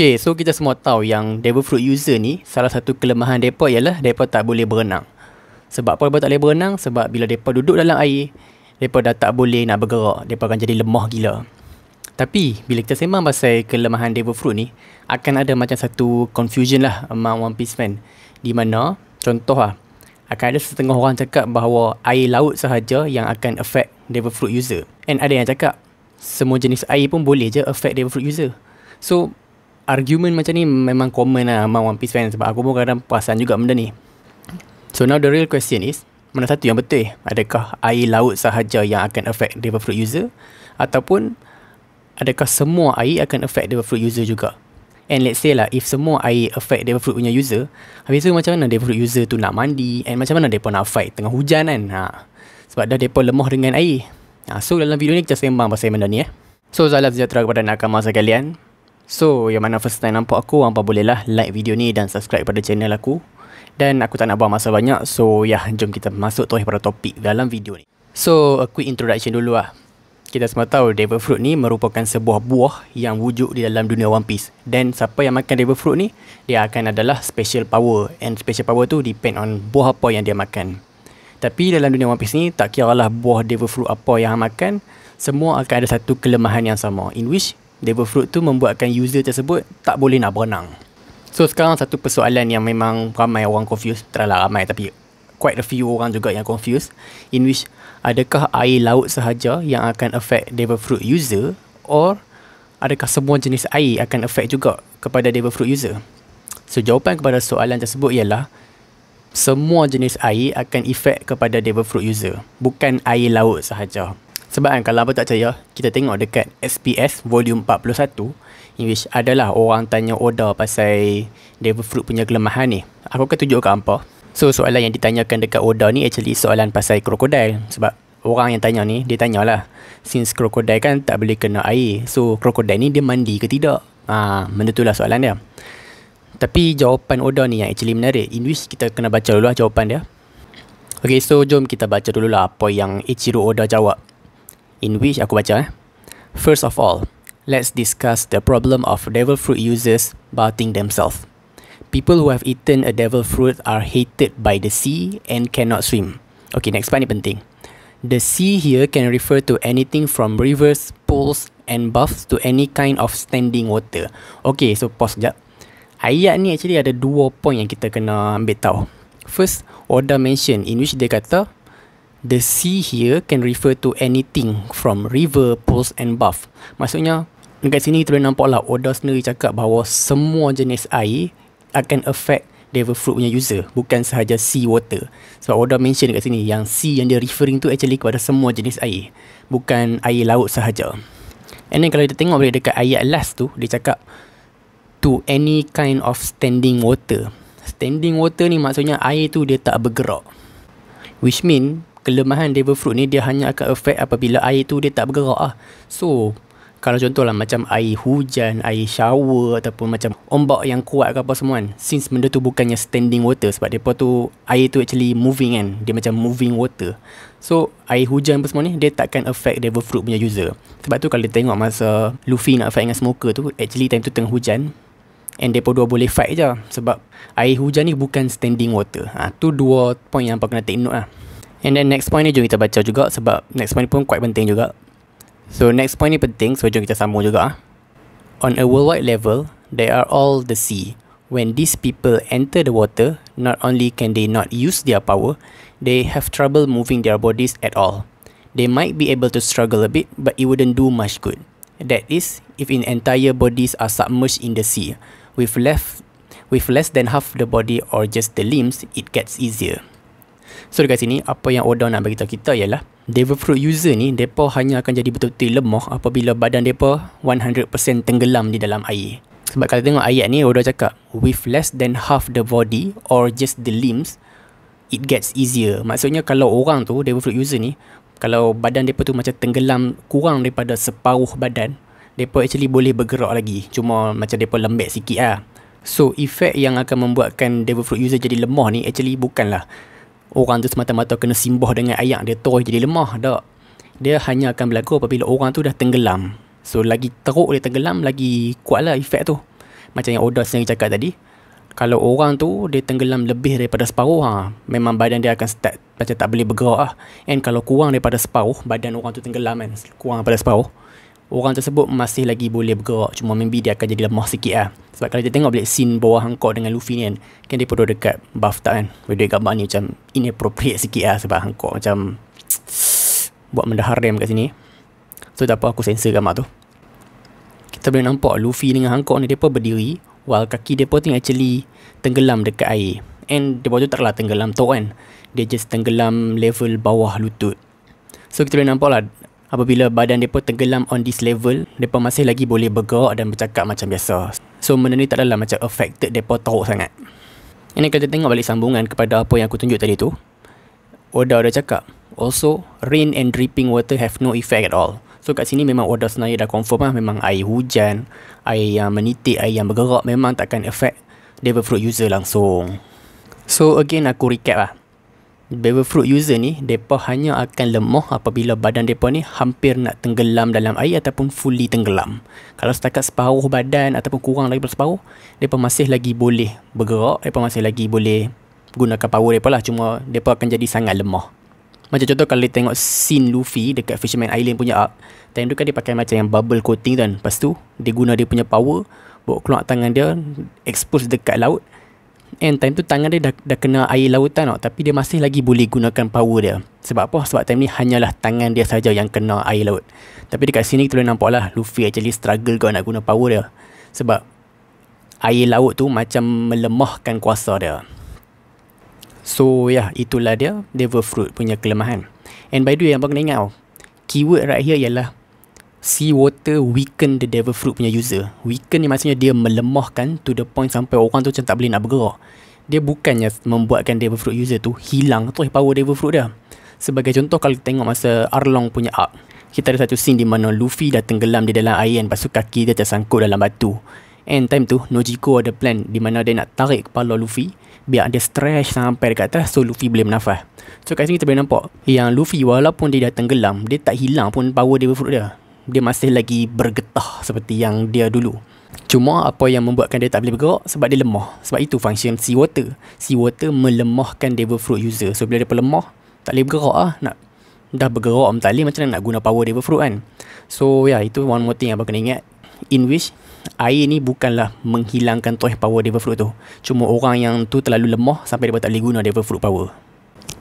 Okay, so kita semua tahu yang Devil Fruit user ni salah satu kelemahan depa ialah depa tak boleh berenang. Sebab apa depa tak boleh berenang? Sebab bila depa duduk dalam air, depa dah tak boleh nak bergerak. Depa akan jadi lemah gila. Tapi bila kita sembang pasal kelemahan Devil Fruit ni, akan ada macam satu confusion lah among One Piece fan. Di mana contoh lah, akan ada setengah orang cakap bahawa air laut sahaja yang akan affect Devil Fruit user. And ada yang cakap semua jenis air pun boleh je affect Devil Fruit user. So, argument macam ni memang common lah among One Piece fans sebab aku pun kadang perasan juga benda ni. So now the real question is, mana satu yang betul? Adakah air laut sahaja yang akan affect Devil Fruit user? Ataupun adakah semua air akan affect Devil Fruit user juga? And let's say lah, if semua air affect Devil Fruit punya user, habis tu macam mana Devil Fruit user tu nak mandi? And macam mana mereka nak fight tengah hujan kan? Ha. Sebab dah mereka lemah dengan air. Ha. So dalam video ni kita sembang pasal benda ni eh. So salam sejahtera kepada nakama sekalian. So, yang mana first time nampak aku, hampa bolehlah like video ni dan subscribe pada channel aku. Dan aku tak nak buang masa banyak, so ya, yeah, jom kita masuk terus pada topik dalam video ni. So, a quick introduction dulu lah. Kita semua tahu devil fruit ni merupakan sebuah buah yang wujud di dalam dunia One Piece. Dan siapa yang makan devil fruit ni, dia akan adalah special power. And special power tu depend on buah apa yang dia makan. Tapi dalam dunia One Piece ni, tak kira lah buah devil fruit apa yang makan, semua akan ada satu kelemahan yang sama. In which, devil fruit tu membuatkan user tersebut tak boleh nak berenang. So sekarang satu persoalan yang memang ramai orang confused, terlalu ramai tapi quite a few orang juga yang confused in which adakah air laut sahaja yang akan affect devil fruit user or adakah semua jenis air akan affect juga kepada devil fruit user? So jawapan kepada soalan tersebut ialah semua jenis air akan effect kepada devil fruit user, bukan air laut sahaja. Sebab kan kalau apa tak percaya, kita tengok dekat SPS volume 41 in which adalah orang tanya Oda pasal devil fruit punya kelemahan ni. Aku akan tunjuk ke apa. So soalan yang ditanyakan dekat Oda ni actually soalan pasal krokodil sebab orang yang tanya ni dia tanyalah since krokodil kan tak boleh kena air. So krokodil ni dia mandi ke tidak? Ah, ha, benda itulah soalan dia. Tapi jawapan Oda ni yang actually menarik. In which kita kena baca dulu lah jawapan dia. Okay, so jom kita baca dulu lah apa yang Ichiro Oda jawab in which aku baca eh. First of all, let's discuss the problem of devil fruit users bathing themselves. People who have eaten a devil fruit are hated by the sea and cannot swim. Okay, next part ni penting. The sea here can refer to anything from rivers, pools and baths to any kind of standing water. Okay, so pause sekejap. Ayat ni actually ada dua point yang kita kena ambil tahu. First, Oda mention in which dia kata The sea here can refer to anything from river, pools and buff. Maksudnya, dekat sini kita boleh nampak lah Oda sendiri cakap bahawa semua jenis air akan affect devil fruit punya user. Bukan sahaja sea water. Sebab Oda mention dekat sini yang sea yang dia referring tu actually kepada semua jenis air. Bukan air laut sahaja. And then kalau kita tengok balik dekat ayat last tu, dia cakap to any kind of standing water. Standing water ni maksudnya air tu dia tak bergerak. Which mean kelemahan devil fruit ni dia hanya akan efek apabila air tu dia tak bergerak lah. So, kalau contohlah macam air hujan, air shower ataupun macam ombak yang kuat ke apa semua kan. Since benda tu bukannya standing water sebab depa tu air tu actually moving kan. Dia macam moving water. So, air hujan apa semua ni dia takkan affect devil fruit punya user. Sebab tu kalau dia tengok masa Luffy nak fight dengan Smoker tu, actually time tu tengah hujan. And depa dua boleh fight je sebab air hujan ni bukan standing water. Ha, tu dua point yang apa kena take note lah. And then next point ni jom kita baca juga sebab next point ni pun quite penting juga. So next point ni penting so jom kita sambung juga. Ah. On a worldwide level, they are all the sea. When these people enter the water, not only can they not use their power, they have trouble moving their bodies at all. They might be able to struggle a bit, but it wouldn't do much good. That is, if in entire bodies are submerged in the sea, with, left, with less than half the body or just the limbs, it gets easier. So dekat sini apa yang Oda nak beritahu kita ialah Devil Fruit user ni depa hanya akan jadi betul-betul lemah apabila badan depa 100% tenggelam di dalam air. Sebab kalau tengok ayat ni Oda cakap with less than half the body or just the limbs it gets easier. Maksudnya kalau orang tu Devil Fruit user ni kalau badan depa tu macam tenggelam kurang daripada separuh badan depa actually boleh bergerak lagi cuma macam depa lembek sikit lah. So, efek yang akan membuatkan Devil Fruit user jadi lemah ni actually bukanlah orang tu semata-mata kena simbah dengan ayat dia terus jadi lemah tak dia hanya akan berlaku apabila orang tu dah tenggelam so lagi teruk dia tenggelam lagi kuat lah efek tu macam yang Oda sendiri cakap tadi kalau orang tu dia tenggelam lebih daripada separuh ha, memang badan dia akan start macam tak boleh bergerak lah. and kalau kurang daripada separuh badan orang tu tenggelam kan kurang daripada separuh orang tersebut masih lagi boleh bergerak cuma maybe dia akan jadi lemah sikit lah sebab kalau kita tengok balik scene bawah Hancock dengan Luffy ni kan kan dia perlu dekat buff tak kan video gambar ni macam inappropriate sikit lah sebab Hancock macam buat mendahar dia kat sini so tak apa aku sensor gambar tu kita boleh nampak Luffy dengan Hancock ni dia pun berdiri while kaki dia pun actually tenggelam dekat air and dia pun tu taklah tenggelam tau kan dia just tenggelam level bawah lutut So kita boleh nampak lah apabila badan mereka tenggelam on this level, mereka masih lagi boleh bergerak dan bercakap macam biasa. So, benda ni tak adalah macam affected mereka teruk sangat. Ini kita tengok balik sambungan kepada apa yang aku tunjuk tadi tu. Oda dah cakap, also, rain and dripping water have no effect at all. So, kat sini memang Oda sebenarnya dah confirm lah, memang air hujan, air yang menitik, air yang bergerak, memang takkan affect devil fruit user langsung. So, again, aku recap lah. Bever fruit user ni, mereka hanya akan lemah apabila badan mereka ni hampir nak tenggelam dalam air ataupun fully tenggelam. Kalau setakat separuh badan ataupun kurang lagi separuh, mereka masih lagi boleh bergerak, mereka masih lagi boleh gunakan power mereka lah. Cuma mereka akan jadi sangat lemah. Macam contoh kalau dia tengok scene Luffy dekat Fisherman Island punya arc, time tu kan dia pakai macam yang bubble coating kan. Lepas tu, dia guna dia punya power, buat keluar tangan dia, expose dekat laut, end time tu tangan dia dah, dah kena air lautan tau tapi dia masih lagi boleh gunakan power dia sebab apa sebab time ni hanyalah tangan dia saja yang kena air laut tapi dekat sini kita boleh nampak lah Luffy actually struggle kau nak guna power dia sebab air laut tu macam melemahkan kuasa dia so ya yeah, itulah dia devil fruit punya kelemahan and by the way yang kena ingat tau keyword right here ialah Sea Water weaken the devil fruit punya user Weaken ni maksudnya dia melemahkan To the point sampai orang tu macam tak boleh nak bergerak Dia bukannya membuatkan devil fruit user tu Hilang tu power devil fruit dia Sebagai contoh kalau kita tengok masa Arlong punya arc Kita ada satu scene di mana Luffy dah tenggelam di dalam air Lepas tu kaki dia tersangkut dalam batu And time tu Nojiko ada plan Di mana dia nak tarik kepala Luffy Biar dia stretch sampai dekat atas So Luffy boleh menafas So kat sini kita boleh nampak Yang Luffy walaupun dia dah tenggelam Dia tak hilang pun power devil fruit dia dia masih lagi bergetah seperti yang dia dulu. Cuma apa yang membuatkan dia tak boleh bergerak sebab dia lemah. Sebab itu function seawater. Water melemahkan devil fruit user. So bila dia pelemah, tak boleh bergerak lah. Nak, dah bergerak om tali macam mana nak guna power devil fruit kan. So ya yeah, itu one more thing yang abang kena ingat. In which air ni bukanlah menghilangkan toy power devil fruit tu. Cuma orang yang tu terlalu lemah sampai dia tak boleh guna devil fruit power.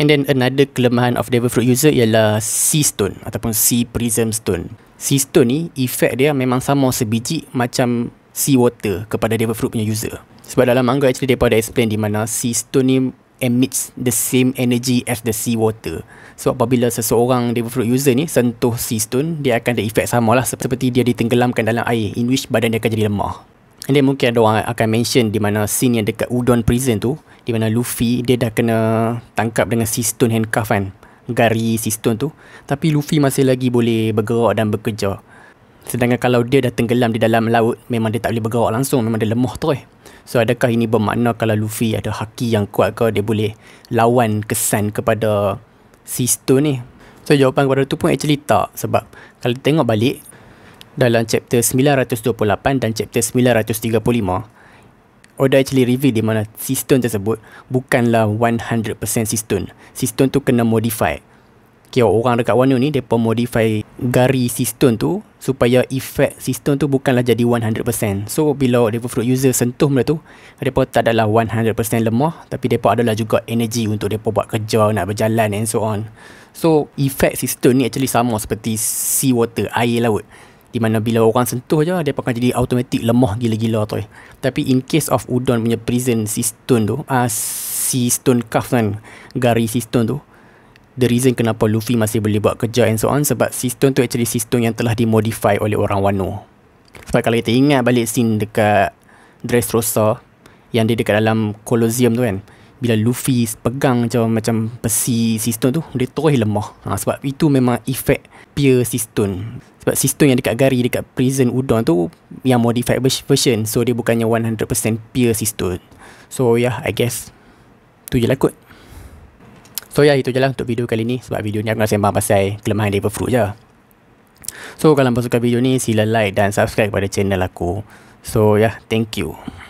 And then another kelemahan of devil fruit user ialah sea stone ataupun sea prism stone sea stone ni efek dia memang sama sebiji macam sea water kepada devil fruit punya user sebab dalam manga actually dia pada explain di mana sea stone ni emits the same energy as the sea water sebab apabila seseorang devil fruit user ni sentuh sea stone dia akan ada efek sama lah seperti dia ditenggelamkan dalam air in which badan dia akan jadi lemah and then mungkin ada orang akan mention di mana scene yang dekat Udon Prison tu di mana Luffy dia dah kena tangkap dengan sea stone handcuff kan gari si stone tu tapi Luffy masih lagi boleh bergerak dan bekerja sedangkan kalau dia dah tenggelam di dalam laut memang dia tak boleh bergerak langsung memang dia lemah tu eh so adakah ini bermakna kalau Luffy ada haki yang kuat ke dia boleh lawan kesan kepada si stone ni so jawapan kepada tu pun actually tak sebab kalau tengok balik dalam chapter 928 dan chapter 935 Oda actually reveal di mana sistem tersebut bukanlah 100% sistem. Sistem tu kena modify. Okay, orang dekat Wano ni, dia modify gari sistem tu supaya efek sistem tu bukanlah jadi 100%. So, bila Devil Fruit user sentuh benda tu, mereka tak adalah 100% lemah tapi mereka adalah juga energy untuk mereka buat kerja, nak berjalan and so on. So, efek sistem ni actually sama seperti sea water, air laut di mana bila orang sentuh je dia akan jadi automatik lemah gila-gila tu. Eh. Tapi in case of udon punya prison si stone tu, ah uh, si stone cuff kan, gari si stone tu. The reason kenapa Luffy masih boleh buat kerja and so on sebab si stone tu actually si stone yang telah dimodify oleh orang Wano. Sebab kalau kita ingat balik scene dekat Dressrosa yang dia dekat dalam Colosseum tu kan bila Luffy pegang macam macam besi Seastone tu dia terus lemah ha, sebab itu memang efek pure Seastone sebab Seastone yang dekat Gari dekat prison Udon tu yang modified version so dia bukannya 100% pure Seastone so yeah I guess tu je lah kot so yeah itu je lah untuk video kali ni sebab video ni aku nak sembang pasal kelemahan Devil Fruit je so kalau suka video ni sila like dan subscribe kepada channel aku So yeah, thank you.